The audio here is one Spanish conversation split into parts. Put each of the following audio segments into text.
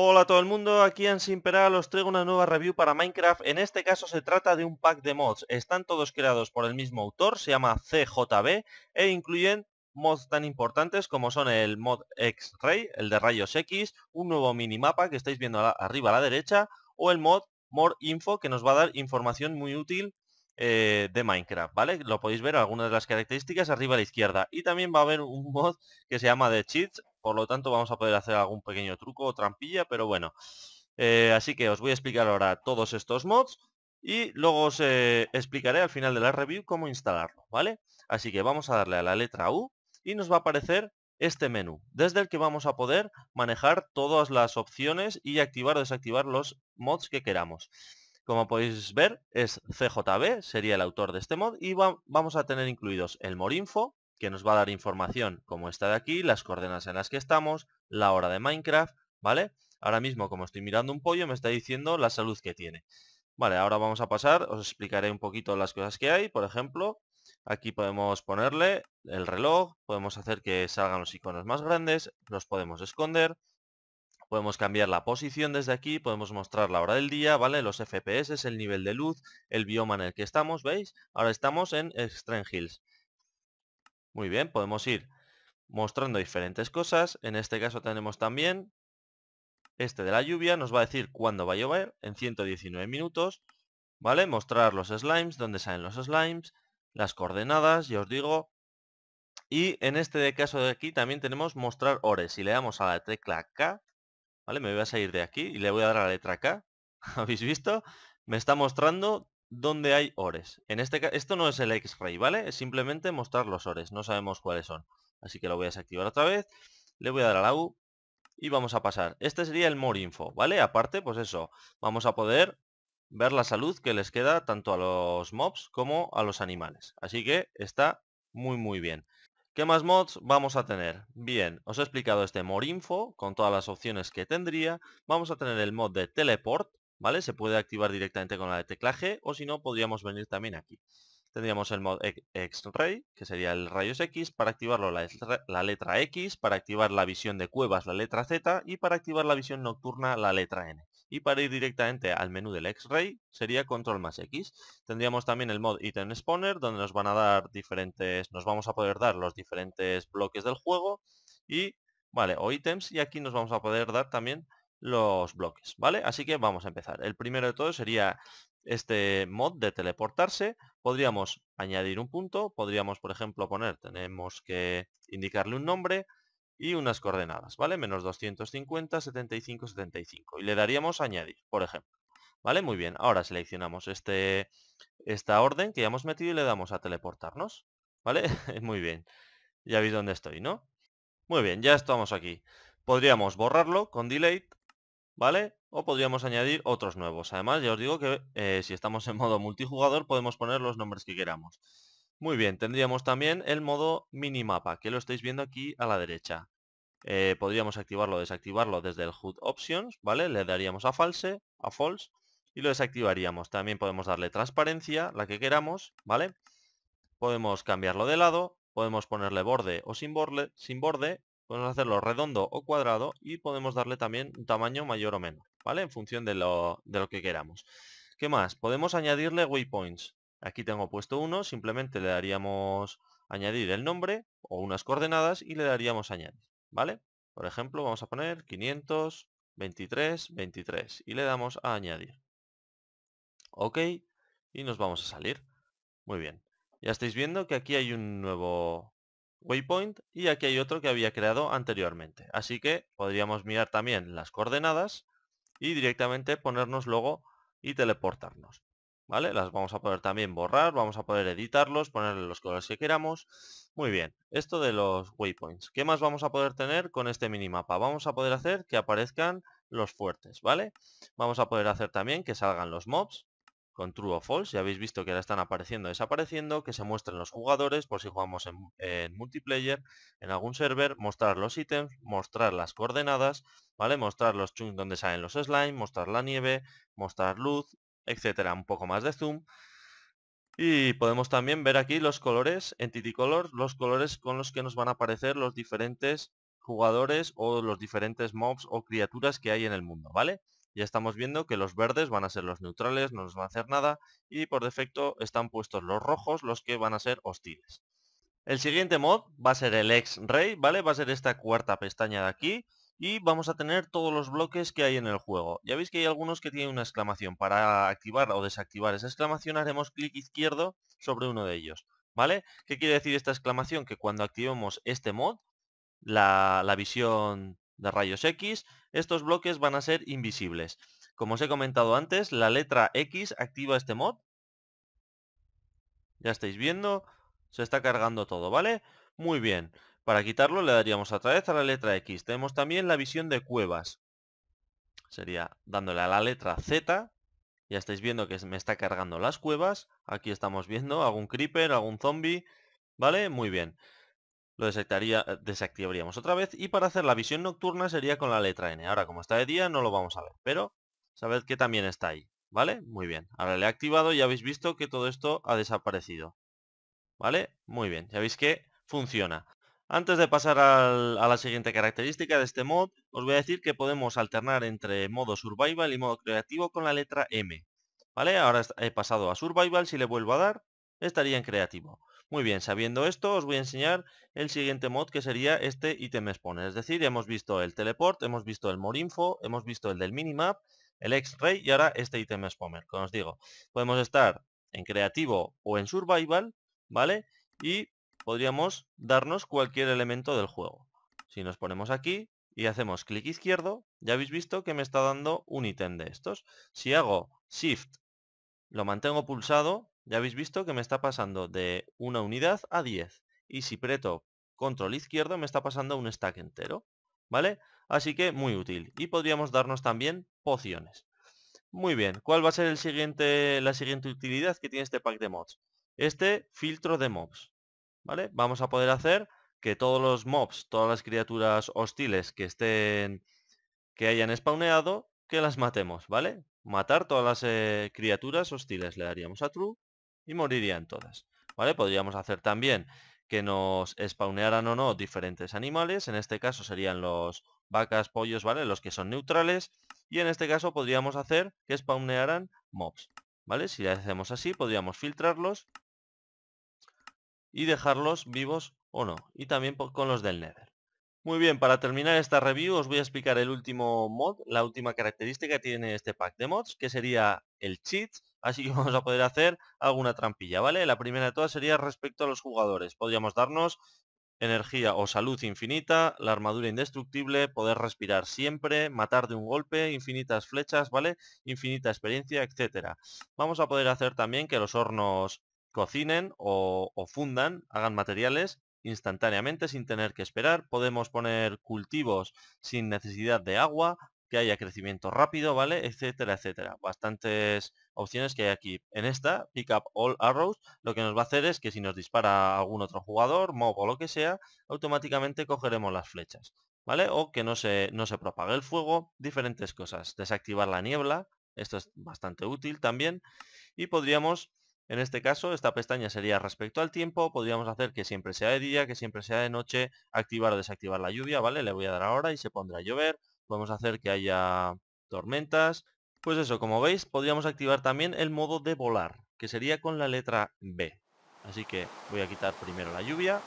Hola a todo el mundo, aquí en Simperal os traigo una nueva review para Minecraft, en este caso se trata de un pack de mods, están todos creados por el mismo autor, se llama CJB e incluyen mods tan importantes como son el mod X-Ray, el de rayos X, un nuevo minimapa que estáis viendo arriba a la derecha o el mod More Info que nos va a dar información muy útil eh, de Minecraft, ¿vale? Lo podéis ver algunas de las características arriba a la izquierda. Y también va a haber un mod que se llama The Cheats, por lo tanto vamos a poder hacer algún pequeño truco o trampilla, pero bueno. Eh, así que os voy a explicar ahora todos estos mods y luego os eh, explicaré al final de la review cómo instalarlo, ¿vale? Así que vamos a darle a la letra U y nos va a aparecer este menú, desde el que vamos a poder manejar todas las opciones y activar o desactivar los mods que queramos. Como podéis ver, es CJB, sería el autor de este mod, y vamos a tener incluidos el morinfo, que nos va a dar información como esta de aquí, las coordenadas en las que estamos, la hora de Minecraft, ¿vale? Ahora mismo, como estoy mirando un pollo, me está diciendo la salud que tiene. Vale, ahora vamos a pasar, os explicaré un poquito las cosas que hay, por ejemplo, aquí podemos ponerle el reloj, podemos hacer que salgan los iconos más grandes, los podemos esconder, podemos cambiar la posición desde aquí, podemos mostrar la hora del día, ¿vale? Los FPS, el nivel de luz, el bioma en el que estamos, ¿veis? Ahora estamos en Strange Hills. Muy bien, podemos ir mostrando diferentes cosas. En este caso tenemos también este de la lluvia. Nos va a decir cuándo va a llover en 119 minutos. ¿Vale? Mostrar los slimes, dónde salen los slimes, las coordenadas, ya os digo. Y en este caso de aquí también tenemos mostrar horas. Si le damos a la tecla K, ¿vale? Me voy a salir de aquí y le voy a dar a la letra K. ¿Habéis visto? Me está mostrando donde hay ores. En este esto no es el X-Ray, ¿vale? Es simplemente mostrar los ores, no sabemos cuáles son. Así que lo voy a desactivar otra vez, le voy a dar a la U y vamos a pasar. Este sería el More Info, ¿vale? Aparte, pues eso, vamos a poder ver la salud que les queda tanto a los mobs como a los animales. Así que está muy muy bien. ¿Qué más mods vamos a tener? Bien, os he explicado este More Info con todas las opciones que tendría. Vamos a tener el mod de Teleport, ¿vale? Se puede activar directamente con la de teclaje o si no podríamos venir también aquí. Tendríamos el mod X-Ray, que sería el rayos X, para activarlo la, letra X, para activar la visión de cuevas la letra Z y para activar la visión nocturna la letra N. Y para ir directamente al menú del X-Ray sería control más X. Tendríamos también el mod Item Spawner, donde nos van a dar diferentes, nos vamos a poder dar los diferentes bloques del juego y, vale, o ítems, y aquí nos vamos a poder dar también los bloques, ¿vale? Así que vamos a empezar. El primero de todo sería este mod de teleportarse. Podríamos añadir un punto, podríamos, por ejemplo, poner, tenemos que indicarle un nombre y unas coordenadas, ¿vale? Menos 250, 75, 75. Y le daríamos añadir, por ejemplo. ¿Vale? Muy bien. Ahora seleccionamos este, esta orden que ya hemos metido y le damos a teleportarnos. ¿Vale? Muy bien. Ya veis dónde estoy, ¿no? Muy bien, ya estamos aquí. Podríamos borrarlo con delete ¿vale? O podríamos añadir otros nuevos. Además, ya os digo que eh, si estamos en modo multijugador podemos poner los nombres que queramos. Muy bien, tendríamos también el modo minimapa, que lo estáis viendo aquí a la derecha. Eh, podríamos activarlo o desactivarlo desde el HUD Options, ¿vale? Le daríamos a false, a false, y lo desactivaríamos. También podemos darle transparencia, la que queramos, ¿vale? Podemos cambiarlo de lado, podemos ponerle borde o sin borde, sin borde podemos hacerlo redondo o cuadrado y podemos darle también un tamaño mayor o menor, ¿vale? En función de lo, de lo que queramos. ¿Qué más? Podemos añadirle waypoints. Aquí tengo puesto uno, simplemente le daríamos añadir el nombre o unas coordenadas y le daríamos añadir, ¿vale? Por ejemplo, vamos a poner 523 23 y le damos a añadir. Ok, y nos vamos a salir. Muy bien. Ya estáis viendo que aquí hay un nuevo waypoint y aquí hay otro que había creado anteriormente. Así que podríamos mirar también las coordenadas y directamente ponernos luego y teleportarnos. ¿Vale? Las vamos a poder también borrar, vamos a poder editarlos, ponerle los colores que queramos. Muy bien, esto de los waypoints. ¿Qué más vamos a poder tener con este minimapa? Vamos a poder hacer que aparezcan los fuertes, ¿vale? Vamos a poder hacer también que salgan los mobs, con true o false. Ya habéis visto que ahora están apareciendo desapareciendo, que se muestren los jugadores por si jugamos en, multiplayer, en algún server, mostrar los ítems, mostrar las coordenadas, ¿vale? Mostrar los chunks donde salen los slime, mostrar la nieve, mostrar luz, etcétera. Un poco más de zoom. Y podemos también ver aquí los colores, Entity Color, los colores con los que nos van a aparecer los diferentes jugadores o los diferentes mobs o criaturas que hay en el mundo, ¿vale? ya estamos viendo que los verdes van a ser los neutrales, no nos van a hacer nada y por defecto están puestos los rojos, los que van a ser hostiles. El siguiente mod va a ser el X-Ray, ¿vale? Va a ser esta cuarta pestaña de aquí y vamos a tener todos los bloques que hay en el juego. Ya veis que hay algunos que tienen una exclamación. Para activar o desactivar esa exclamación haremos clic izquierdo sobre uno de ellos, ¿vale? ¿Qué quiere decir esta exclamación? Que cuando activemos este mod, la, la visión de rayos X, estos bloques van a ser invisibles. Como os he comentado antes, la letra X activa este mod. Ya estáis viendo, se está cargando todo, ¿vale? Muy bien. Para quitarlo le daríamos otra vez a la letra X. Tenemos también la visión de cuevas. Sería dándole a la letra Z. Ya estáis viendo que me está cargando las cuevas. Aquí estamos viendo algún creeper, algún zombie. ¿Vale? Muy bien lo eh, desactivaríamos otra vez y para hacer la visión nocturna sería con la letra N. Ahora como está de día no lo vamos a ver, pero sabed que también está ahí, ¿vale? Muy bien, ahora le he activado y habéis visto que todo esto ha desaparecido, ¿vale? Muy bien, ya veis que funciona. Antes de pasar a la siguiente característica de este mod, os voy a decir que podemos alternar entre modo survival y modo creativo con la letra M. ¿Vale? Ahora he pasado a survival, si le vuelvo a dar, estaría en creativo. Muy bien, sabiendo esto, os voy a enseñar el siguiente mod que sería este ítem exponer. Es decir, hemos visto el teleport, hemos visto el more info, hemos visto el del minimap, el x-ray y ahora este ítem exponer. Como os digo, podemos estar en creativo o en survival, ¿vale? Y podríamos darnos cualquier elemento del juego. Si nos ponemos aquí y hacemos clic izquierdo, ya habéis visto que me está dando un ítem de estos. Si hago shift, lo mantengo pulsado, ya habéis visto que me está pasando de una unidad a 10. Y si preto control izquierdo me está pasando un stack entero. ¿Vale? Así que muy útil. Y podríamos darnos también pociones. Muy bien, ¿cuál va a ser el siguiente, la siguiente utilidad que tiene este pack de mods? Este filtro de mobs. ¿Vale? Vamos a poder hacer que todos los mobs, todas las criaturas hostiles que estén que hayan spawneado, que las matemos, ¿vale? Matar todas las eh, criaturas hostiles le daríamos a true y morirían todas. ¿Vale? Podríamos hacer también que nos spawnearan o no diferentes animales. En este caso serían los vacas, pollos, ¿vale? Los que son neutrales. Y en este caso podríamos hacer que spawnearan mobs, ¿vale? Si hacemos así, podríamos filtrarlos y dejarlos vivos o no. Y también con los del Nether. Muy bien, para terminar esta review os voy a explicar el último mod, la última característica que tiene este pack de mods, que sería el cheat así que vamos a poder hacer alguna trampilla, ¿vale? La primera de todas sería respecto a los jugadores. Podríamos darnos energía o salud infinita, la armadura indestructible, poder respirar siempre, matar de un golpe, infinitas flechas, ¿vale? Infinita experiencia, etcétera. Vamos a poder hacer también que los hornos cocinen o, o fundan, hagan materiales instantáneamente sin tener que esperar. Podemos poner cultivos sin necesidad de agua, que haya crecimiento rápido, ¿vale? Etcétera, etcétera. Bastantes opciones que hay aquí. En esta, pick up all arrows, lo que nos va a hacer es que si nos dispara algún otro jugador, mob o lo que sea, automáticamente cogeremos las flechas, ¿vale? O que no se, no se propague el fuego, diferentes cosas. Desactivar la niebla, esto es bastante útil también. Y podríamos, en este caso, esta pestaña sería respecto al tiempo, podríamos hacer que siempre sea de día, que siempre sea de noche, activar o desactivar la lluvia, ¿vale? Le voy a dar ahora y se pondrá a llover Podemos hacer que haya tormentas. Pues eso, como veis, podríamos activar también el modo de volar, que sería con la letra B. Así que voy a quitar primero la lluvia.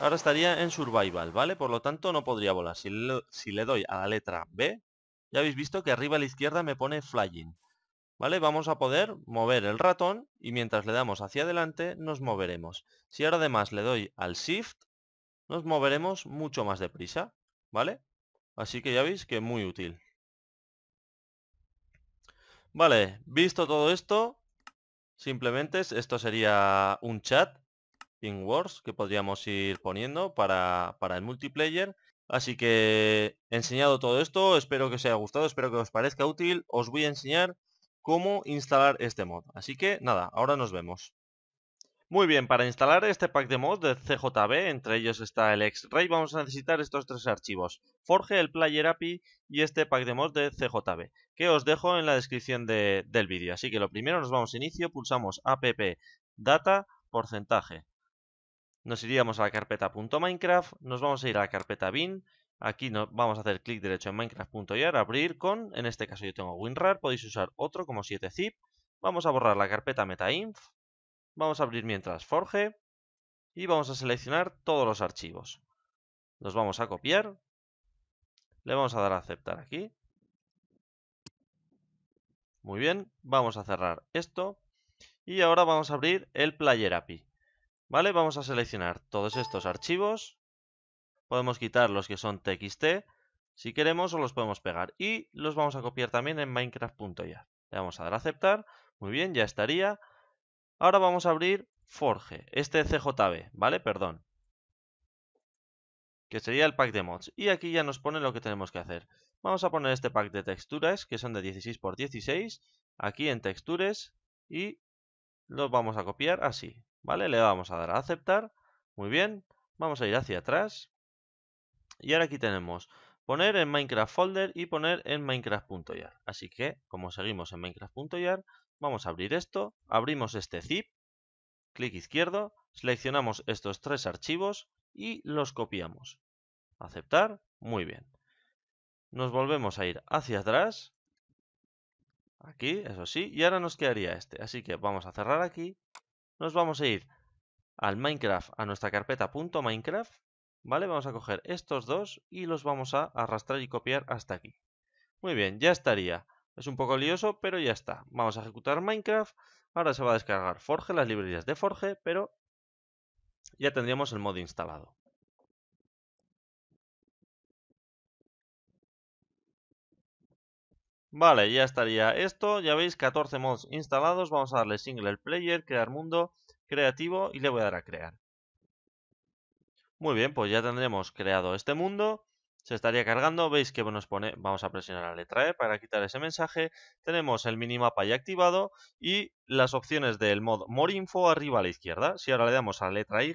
Ahora estaría en Survival, ¿vale? Por lo tanto no podría volar. Si le, doy a la letra B, ya habéis visto que arriba a la izquierda me pone Flying. ¿Vale? Vamos a poder mover el ratón y mientras le damos hacia adelante nos moveremos. Si ahora además le doy al Shift, nos moveremos mucho más deprisa, ¿vale? Así que ya veis que es muy útil. Vale, visto todo esto, simplemente esto sería un chat, en Words que podríamos ir poniendo para, para el multiplayer. Así que he enseñado todo esto, espero que os haya gustado, espero que os parezca útil. Os voy a enseñar cómo instalar este mod. Así que nada, ahora nos vemos. Muy bien, para instalar este pack de mods de CJB, entre ellos está el X-Ray, vamos a necesitar estos tres archivos. Forge, el Player API y este pack de mods de CJB, que os dejo en la descripción de, del vídeo. Así que lo primero nos vamos a inicio, pulsamos app, data, porcentaje. Nos iríamos a la carpeta .minecraft, nos vamos a ir a la carpeta bin, aquí nos, vamos a hacer clic derecho en minecraft.yar, abrir con, en este caso yo tengo WinRAR, podéis usar otro como 7zip, vamos a borrar la carpeta metainf, Vamos a abrir mientras Forge y vamos a seleccionar todos los archivos. Los vamos a copiar. Le vamos a dar a aceptar aquí. Muy bien, vamos a cerrar esto. Y ahora vamos a abrir el Player API. ¿Vale? Vamos a seleccionar todos estos archivos. Podemos quitar los que son txt, si queremos, o los podemos pegar. Y los vamos a copiar también en Minecraft.jar. Le vamos a dar a aceptar. Muy bien, ya estaría. Ahora vamos a abrir Forge, este CJB, ¿vale? Perdón. Que sería el pack de mods. Y aquí ya nos pone lo que tenemos que hacer. Vamos a poner este pack de texturas, que son de 16x16, aquí en textures, y los vamos a copiar así, ¿vale? Le vamos a dar a aceptar, muy bien, vamos a ir hacia atrás, y ahora aquí tenemos poner en Minecraft folder y poner en Minecraft.yar. Así que, como seguimos en Minecraft.yar, Vamos a abrir esto, abrimos este zip, clic izquierdo, seleccionamos estos tres archivos y los copiamos. Aceptar, muy bien. Nos volvemos a ir hacia atrás, aquí, eso sí, y ahora nos quedaría este. Así que vamos a cerrar aquí, nos vamos a ir al Minecraft, a nuestra carpeta .minecraft, ¿vale? Vamos a coger estos dos y los vamos a arrastrar y copiar hasta aquí. Muy bien, ya estaría es un poco lioso, pero ya está. Vamos a ejecutar Minecraft. Ahora se va a descargar Forge, las librerías de Forge, pero ya tendríamos el mod instalado. Vale, ya estaría esto. Ya veis, 14 mods instalados. Vamos a darle single player, crear mundo, creativo y le voy a dar a crear. Muy bien, pues ya tendremos creado este mundo se estaría cargando, veis que nos pone, vamos a presionar la letra E para quitar ese mensaje, tenemos el minimapa ya activado y las opciones del mod More Info arriba a la izquierda. Si ahora le damos a la letra Y,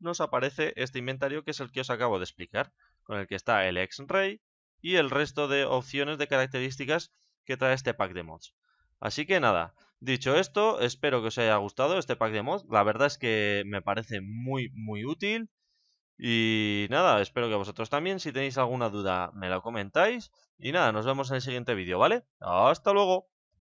nos aparece este inventario que es el que os acabo de explicar, con el que está el X-Ray y el resto de opciones de características que trae este pack de mods. Así que nada, dicho esto, espero que os haya gustado este pack de mods, la verdad es que me parece muy muy útil, y nada, espero que vosotros también. Si tenéis alguna duda, me la comentáis. Y nada, nos vemos en el siguiente vídeo, ¿vale? ¡Hasta luego!